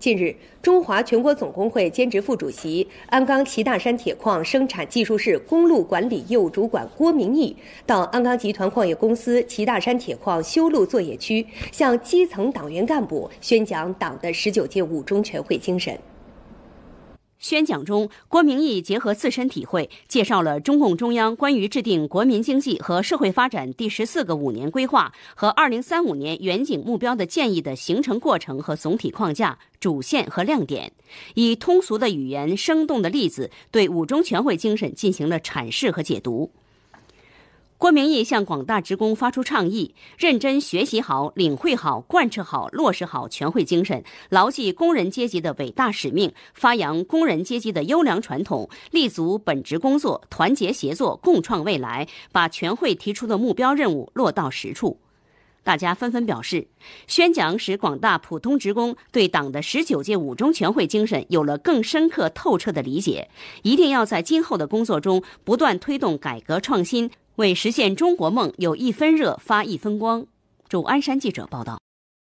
近日，中华全国总工会兼职副主席、鞍钢齐大山铁矿生产技术室公路管理业务主管郭明义到鞍钢集团矿业公司齐大山铁矿修路作业区，向基层党员干部宣讲党的十九届五中全会精神。宣讲中，郭明义结合自身体会，介绍了中共中央关于制定国民经济和社会发展第十四个五年规划和二零三五年远景目标的建议的形成过程和总体框架、主线和亮点，以通俗的语言、生动的例子，对五中全会精神进行了阐释和解读。郭明义向广大职工发出倡议：认真学习好、领会好、贯彻好、落实好全会精神，牢记工人阶级的伟大使命，发扬工人阶级的优良传统，立足本职工作，团结协作，共创未来，把全会提出的目标任务落到实处。大家纷纷表示，宣讲使广大普通职工对党的十九届五中全会精神有了更深刻透彻的理解，一定要在今后的工作中不断推动改革创新，为实现中国梦有一分热发一分光。驻鞍山记者报道。